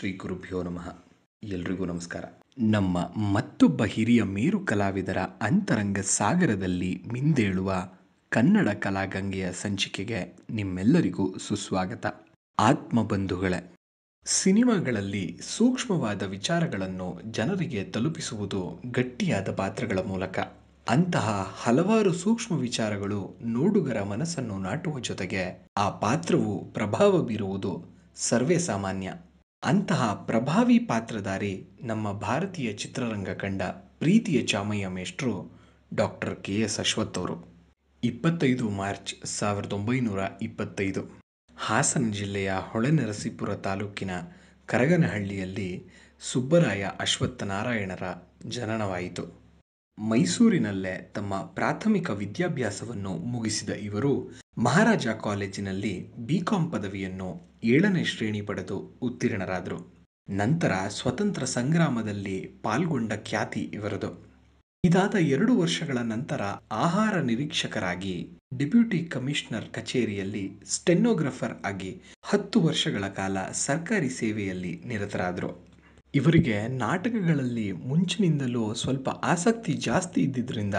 ಶ್ರೀ ಗುರುಭ್ಯೋ ನಮಃ ಎಲ್ರಿಗೂ ನಮಸ್ಕಾರ ನಮ್ಮ ಮತ್ತೊಬ್ಬ ಹಿರಿಯ ಮೇರು ಕಲಾವಿದರ ಅಂತರಂಗ ಸಾಗರದಲ್ಲಿ ಮಿಂದೇಳುವ ಕನ್ನಡ ಕಲಾಗಂಗೆಯ ಸಂಚಿಕೆಗೆ ನಿಮ್ಮೆಲ್ಲರಿಗೂ ಸುಸ್ವಾಗತ ಆತ್ಮಬಂಧುಗಳೇ ಸಿನಿಮಾಗಳಲ್ಲಿ ಸೂಕ್ಷ್ಮವಾದ ವಿಚಾರಗಳನ್ನು ಜನರಿಗೆ ತಲುಪಿಸುವುದು ಗಟ್ಟಿಯಾದ ಪಾತ್ರಗಳ ಮೂಲಕ ಅಂತಹ ಹಲವಾರು ಸೂಕ್ಷ್ಮ ವಿಚಾರಗಳು ನೋಡುಗರ ಮನಸ್ಸನ್ನು ನಾಟುವ ಜೊತೆಗೆ ಆ ಪಾತ್ರವು ಪ್ರಭಾವ ಬೀರುವುದು ಸರ್ವೇ ಸಾಮಾನ್ಯ ಅಂತಹ ಪ್ರಭಾವಿ ಪಾತ್ರಧಾರಿ ನಮ್ಮ ಭಾರತೀಯ ಚಿತ್ರರಂಗ ಕಂಡ ಪ್ರೀತಿಯ ಚಾಮಯ್ಯ ಮೇಷ್ಟ್ರು ಡಾಕ್ಟರ್ ಕೆ ಎಸ್ ಅವರು ಇಪ್ಪತ್ತೈದು ಮಾರ್ಚ್ ಸಾವಿರದ ಒಂಬೈನೂರ ಇಪ್ಪತ್ತೈದು ಹಾಸನ ಜಿಲ್ಲೆಯ ಹೊಳೆನರಸೀಪುರ ತಾಲೂಕಿನ ಕರಗನಹಳ್ಳಿಯಲ್ಲಿ ಸುಬ್ಬರಾಯ ಅಶ್ವತ್ಥನಾರಾಯಣರ ಜನನವಾಯಿತು ಮೈಸೂರಿನಲ್ಲೇ ತಮ್ಮ ಪ್ರಾಥಮಿಕ ವಿದ್ಯಾಭ್ಯಾಸವನ್ನು ಮುಗಿಸಿದ ಇವರು ಮಹಾರಾಜ ಕಾಲೇಜಿನಲ್ಲಿ ಬಿಕಾಂ ಪದವಿಯನ್ನು ಏಳನೇ ಶ್ರೇಣಿ ಪಡೆದು ಉತ್ತೀರ್ಣರಾದರು. ನಂತರ ಸ್ವತಂತ್ರ ಸಂಗ್ರಾಮದಲ್ಲಿ ಪಾಲ್ಗೊಂಡ ಖ್ಯಾತಿ ಇವರದು. ಇದಾದ ಎರಡು ವರ್ಷಗಳ ನಂತರ ಆಹಾರ ನಿರೀಕ್ಷಕರಾಗಿ, ಡೆಪ್ಯೂಟಿ ಕಮಿಷನರ್ ಕಚೇರಿಯಲ್ಲಿ ಸ್ಟೆನೋಗ್ರಫರ್ ಆಗಿ ಹತ್ತು ವರ್ಷಗಳ ಕಾಲ ಸರ್ಕಾರಿ ಸೇವೆಯಲ್ಲಿ ನಿರತರಾದರು. ಇವರಿಗೆ ನಾಟಕಗಳಲ್ಲಿ ಮುಂಚಿನಿಂದಲೂ ಸ್ವಲ್ಪ ಆಸಕ್ತಿ ಜಾಸ್ತಿ ಇದ್ದಿದ್ದರಿಂದ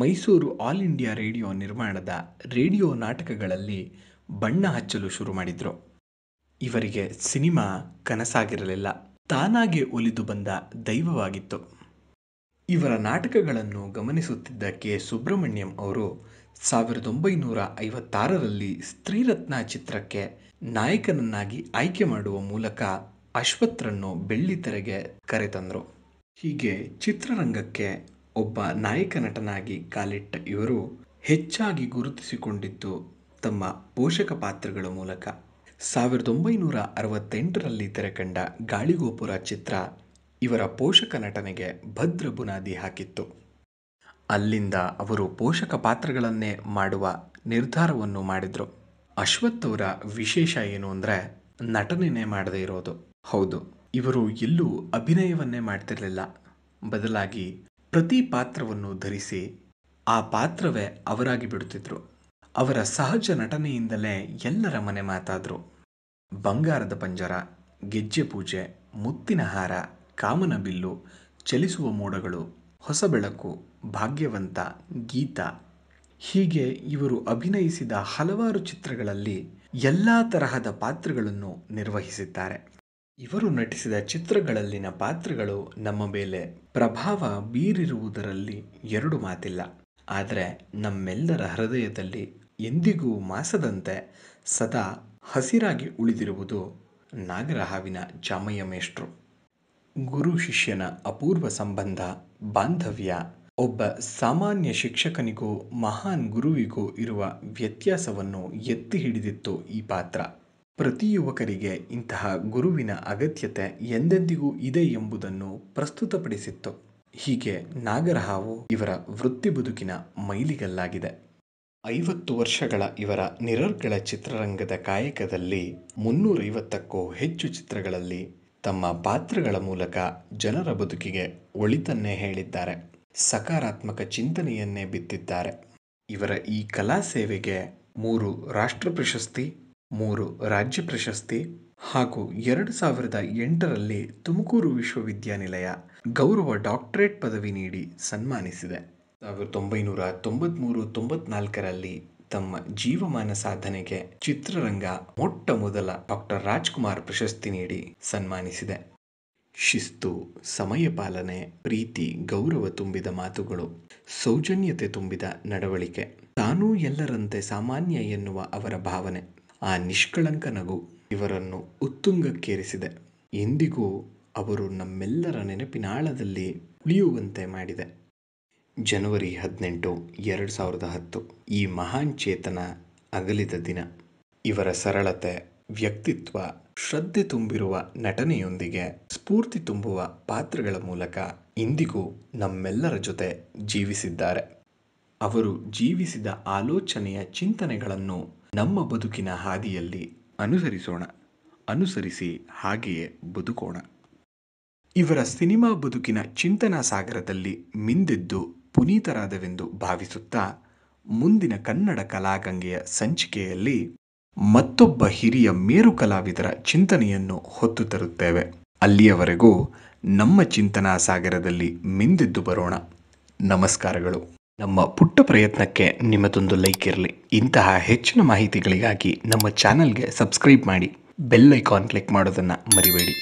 ಮೈಸೂರು ಆಲ್ ಇಂಡಿಯಾ ರೇಡಿಯೋ ನಿರ್ಮಾಣದ ರೇಡಿಯೋ ನಾಟಕಗಳಲ್ಲಿ ಬಣ್ಣ ಹಚ್ಚಲು ಶುರು ಮಾಡಿದರು ಇವರಿಗೆ ಸಿನಿಮಾ ಕನಸಾಗಿರಲಿಲ್ಲ ತಾನಾಗೆ ಒಲಿದು ಬಂದ ದೈವವಾಗಿತ್ತು ಇವರ ನಾಟಕಗಳನ್ನು ಗಮನಿಸುತ್ತಿದ್ದ ಕೆ ಸುಬ್ರಹ್ಮಣ್ಯಂ ಅವರು ಸಾವಿರದ ಒಂಬೈನೂರ ಐವತ್ತಾರರಲ್ಲಿ ಸ್ತ್ರೀರತ್ನ ಚಿತ್ರಕ್ಕೆ ನಾಯಕನನ್ನಾಗಿ ಆಯ್ಕೆ ಮಾಡುವ ಮೂಲಕ ಅಶ್ವಥ್ರನ್ನು ಬೆಳ್ಳಿತೆರೆಗೆ ಕರೆತಂದರು ಹೀಗೆ ಚಿತ್ರರಂಗಕ್ಕೆ ಒಬ್ಬ ನಾಯಕ ನಟನಾಗಿ ಕಾಲಿಟ್ಟ ಇವರು ಹೆಚ್ಚಾಗಿ ಗುರುತಿಸಿಕೊಂಡಿದ್ದು ತಮ್ಮ ಪೋಷಕ ಪಾತ್ರಗಳ ಮೂಲಕ ಸಾವಿರದ ಒಂಬೈನೂರ ಅರವತ್ತೆಂಟರಲ್ಲಿ ತೆರೆಕಂಡ ಗಾಳಿಗೋಪುರ ಚಿತ್ರ ಇವರ ಪೋಷಕ ನಟನೆಗೆ ಭದ್ರ ಬುನಾದಿ ಹಾಕಿತ್ತು ಅಲ್ಲಿಂದ ಅವರು ಪೋಷಕ ಪಾತ್ರಗಳನ್ನೇ ಮಾಡುವ ನಿರ್ಧಾರವನ್ನು ಮಾಡಿದರು ಅಶ್ವಥ್ ಅವರ ವಿಶೇಷ ಏನು ಅಂದರೆ ನಟನೆನೇ ಮಾಡದೇ ಇರೋದು ಹೌದು ಇವರು ಎಲ್ಲೂ ಅಭಿನಯವನ್ನೇ ಮಾಡ್ತಿರಲಿಲ್ಲ ಬದಲಾಗಿ ಪ್ರತಿ ಪಾತ್ರವನ್ನು ಧರಿಸಿ ಆ ಪಾತ್ರವೇ ಅವರಾಗಿ ಬಿಡುತ್ತಿದ್ರು ಅವರ ಸಹಜ ನಟನೆಯಿಂದಲೇ ಎಲ್ಲರ ಮನೆ ಮಾತಾದರು ಬಂಗಾರದ ಪಂಜರ ಗೆಜ್ಜೆ ಪೂಜೆ ಮುತ್ತಿನ ಹಾರ ಕಾಮನ ಬಿಲ್ಲು ಚಲಿಸುವ ಮೋಡಗಳು ಹೊಸ ಬೆಳಕು ಭಾಗ್ಯವಂತ ಗೀತ ಹೀಗೆ ಇವರು ಅಭಿನಯಿಸಿದ ಹಲವಾರು ಚಿತ್ರಗಳಲ್ಲಿ ಎಲ್ಲ ತರಹದ ಪಾತ್ರಗಳನ್ನು ನಿರ್ವಹಿಸಿದ್ದಾರೆ ಇವರು ನಟಿಸಿದ ಚಿತ್ರಗಳಲ್ಲಿನ ಪಾತ್ರಗಳು ನಮ್ಮ ಮೇಲೆ ಪ್ರಭಾವ ಬೀರಿರುವುದರಲ್ಲಿ ಎರಡು ಮಾತಿಲ್ಲ. ಆದರೆ ನಮ್ಮೆಲ್ಲರ ಹೃದಯದಲ್ಲಿ ಎಂದಿಗೂ ಮಾಸದಂತೆ ಸದಾ ಹಸಿರಾಗಿ ಉಳಿದಿರುವುದು ನಾಗರಹಾವಿನ ಜಾಮಯ್ಯ ಮೇಷ್ಟ್ರು. ಗುರು-ಶಿಷ್ಯನ ಅಪೂರ್ವ ಸಂಬಂಧ, ಬಾಂಧವ್ಯ, ಒಬ್ಬ ಸಾಮಾನ್ಯ ಶಿಕ್ಷಕನಿಗೂ ಮಹಾನ್ ಗುರುವಿಗೂ ಇರುವ ವ್ಯತ್ಯಾಸವನ್ನು ಎತ್ತಿ ಹಿಡಿದಿತ್ತು ಈ ಪಾತ್ರ. ಪ್ರತಿ ಯುವಕರಿಗೆ ಇಂತಹ ಗುರುವಿನ ಅಗತ್ಯತೆ ಎಂದೆಂದಿಗೂ ಇದೆ ಎಂಬುದನ್ನು ಪ್ರಸ್ತುತಪಡಿಸಿತ್ತು. ಹೀಗೆ ನಾಗರಹಾವು ಇವರ ವೃತ್ತಿ ಬದುಕಿನ ಮೈಲಿಗಲ್ಲಾಗಿದೆ. ಐವತ್ತು ವರ್ಷಗಳ ಇವರ ನಿರರ್ಗಳ ಚಿತ್ರರಂಗದ ಕಾಯಕದಲ್ಲಿ ಮುನ್ನೂರೈವತ್ತಕ್ಕೂ ಹೆಚ್ಚು ಚಿತ್ರಗಳಲ್ಲಿ ತಮ್ಮ ಪಾತ್ರಗಳ ಮೂಲಕ ಜನರ ಬದುಕಿಗೆ ಒಳಿತನ್ನೇ ಹೇಳಿದ್ದಾರೆ. ಸಕಾರಾತ್ಮಕ ಚಿಂತನೆಯನ್ನೇ ಬಿತ್ತಿದ್ದಾರೆ. ಇವರ ಈ ಕಲಾ ಸೇವೆಗೆ ಮೂರು ರಾಷ್ಟ್ರ ಪ್ರಶಸ್ತಿ, ಮೂರು ರಾಜ್ಯ ಪ್ರಶಸ್ತಿ ಹಾಗೂ ಎಂಟರಲ್ಲಿ ತುಮಕೂರು ವಿಶ್ವವಿದ್ಯಾನಿಲಯ ಗೌರವ ಡಾಕ್ಟರೇಟ್ ಪದವಿ ನೀಡಿ ಸನ್ಮಾನಿಸಿದೆ. ತೊಂಬತ್ಮೂರು ತೊಂಬತ್ನಾಲ್ಕರಲ್ಲಿ ತಮ್ಮ ಜೀವಮಾನ ಸಾಧನೆಗೆ ಚಿತ್ರರಂಗ ಮೊಟ್ಟಮೊದಲ ಡಾಕ್ಟರ್ ರಾಜ್ಕುಮಾರ್ ಪ್ರಶಸ್ತಿ ನೀಡಿ ಸನ್ಮಾನಿಸಿದೆ. ಶಿಸ್ತು, ಸಮಯ ಪಾಲನೆ ಪ್ರೀತಿ, ಗೌರವ ತುಂಬಿದ ಮಾತುಗಳು, ಸೌಜನ್ಯತೆ ತುಂಬಿದ ನಡವಳಿಕೆ, ತಾನೂ ಎಲ್ಲರಂತೆ ಸಾಮಾನ್ಯ ಎನ್ನುವ ಅವರ ಭಾವನೆ ಆ ನಿಷ್ಕಳಂಕ ನಗು ಇವರನ್ನು ಉತ್ತುಂಗಕ್ಕೇರಿಸಿದೆ ಎಂದಿಗೂ ಅವರು ನಮ್ಮೆಲ್ಲರ ನೆನಪಿನಾಳದಲ್ಲಿ ಉಳಿಯುವಂತೆ ಮಾಡಿದೆ ಜನವರಿ ಹದಿನೆಂಟು ಎರಡು ಸಾವಿರದ ಹತ್ತು ಈ ಮಹಾನ್ ಚೇತನ ಅಗಲಿದ ದಿನ ಇವರ ಸರಳತೆ ವ್ಯಕ್ತಿತ್ವ ಶ್ರದ್ಧೆ ತುಂಬಿರುವ ನಟನೆಯೊಂದಿಗೆ ಸ್ಫೂರ್ತಿ ತುಂಬುವ ಪಾತ್ರಗಳ ಮೂಲಕ ಇಂದಿಗೂ ನಮ್ಮೆಲ್ಲರ ಜೊತೆ ಜೀವಿಸಿದ್ದಾರೆ ಅವರು ಜೀವಿಸಿದ ಆಲೋಚನೆಯ ಚಿಂತನೆಗಳನ್ನು ನಮ್ಮ ಬದುಕಿನ ಹಾದಿಯಲ್ಲಿ ಅನುಸರಿಸೋಣ ಅನುಸರಿಸಿ ಹಾಗೆಯೇ ಬದುಕೋಣ ಇವರ ಸಿನಿಮಾ ಬದುಕಿನ ಚಿಂತನಾ ಸಾಗರದಲ್ಲಿ ಮಿಂದೆದ್ದು ಪುನೀತರಾದವೆಂದು ಭಾವಿಸುತ್ತಾ ಮುಂದಿನ ಕನ್ನಡ ಕಲಾಗಂಗೆಯ ಸಂಚಿಕೆಯಲ್ಲಿ ಮತ್ತೊಬ್ಬ ಹಿರಿಯ ಮೇರು ಕಲಾವಿದರ ಚಿಂತನೆಯನ್ನು ಹೊತ್ತು ತರುತ್ತೇವೆ ಅಲ್ಲಿಯವರೆಗೂ ನಮ್ಮ ಚಿಂತನಾ ಸಾಗರದಲ್ಲಿ ಮಿಂದೆದ್ದು ಬರೋಣ ನಮಸ್ಕಾರಗಳು ನಮ್ಮ ಪುಟ್ಟ ಪ್ರಯತ್ನಕ್ಕೆ ನಿಮ್ಮದೊಂದು ಲೈಕ್ ಇರಲಿ ಇಂತಹ ಹೆಚ್ಚಿನ ಮಾಹಿತಿಗಳಿಗಾಗಿ ನಮ್ಮ ಚಾನಲ್ಗೆ ಸಬ್ಸ್ಕ್ರೈಬ್ ಮಾಡಿ ಬೆಲ್ ಐಕಾನ್ ಕ್ಲಿಕ್ ಮಾಡೋದನ್ನು ಮರಿಬೇಡಿ